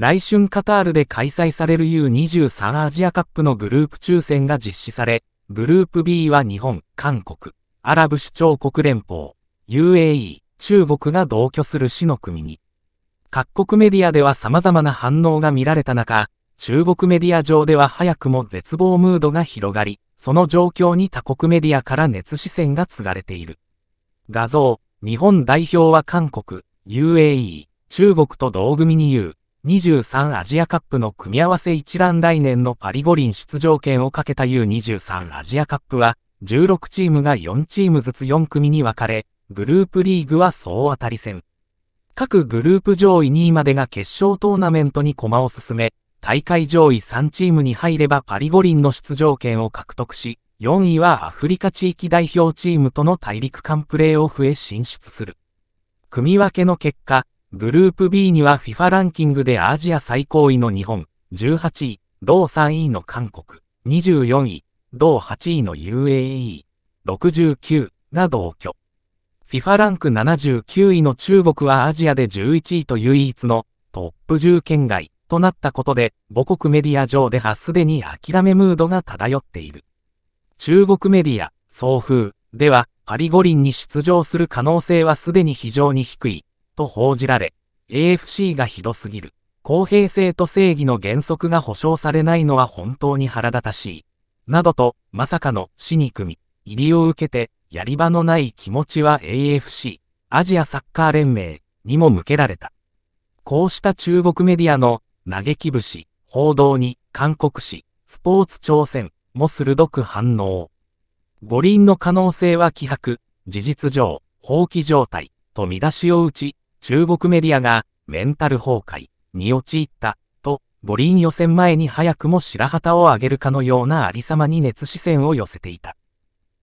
来春カタールで開催される U23 アジアカップのグループ抽選が実施され、グループ B は日本、韓国、アラブ首長国連邦、UAE、中国が同居する死の国に。各国メディアでは様々な反応が見られた中、中国メディア上では早くも絶望ムードが広がり、その状況に他国メディアから熱視線が継がれている。画像、日本代表は韓国、UAE、中国と同組に言う、23アジアカップの組み合わせ一覧来年のパリ五輪出場権をかけた U23 アジアカップは、16チームが4チームずつ4組に分かれ、グループリーグは総当たり戦。各グループ上位2位までが決勝トーナメントに駒を進め、大会上位3チームに入ればパリ五輪の出場権を獲得し、4位はアフリカ地域代表チームとの大陸間プレーオフへ進出する。組み分けの結果、グループ B には FIFA ランキングでアジア最高位の日本、18位、同3位の韓国、24位、同8位の UAE、69が同居。FIFA ランク79位の中国はアジアで11位と唯一のトップ10圏外となったことで母国メディア上ではすでに諦めムードが漂っている。中国メディア、総風ではパリ五輪に出場する可能性はすでに非常に低いと報じられ、AFC がひどすぎる。公平性と正義の原則が保障されないのは本当に腹立たしい。などと、まさかの死に組み、入りを受けて、やり場のない気持ちは AFC、アジアサッカー連盟にも向けられた。こうした中国メディアの嘆き節、報道に韓国紙、スポーツ挑戦も鋭く反応。五輪の可能性は希薄、事実上、放棄状態と見出しを打ち、中国メディアがメンタル崩壊に陥ったと、五輪予選前に早くも白旗を上げるかのようなありさまに熱視線を寄せていた。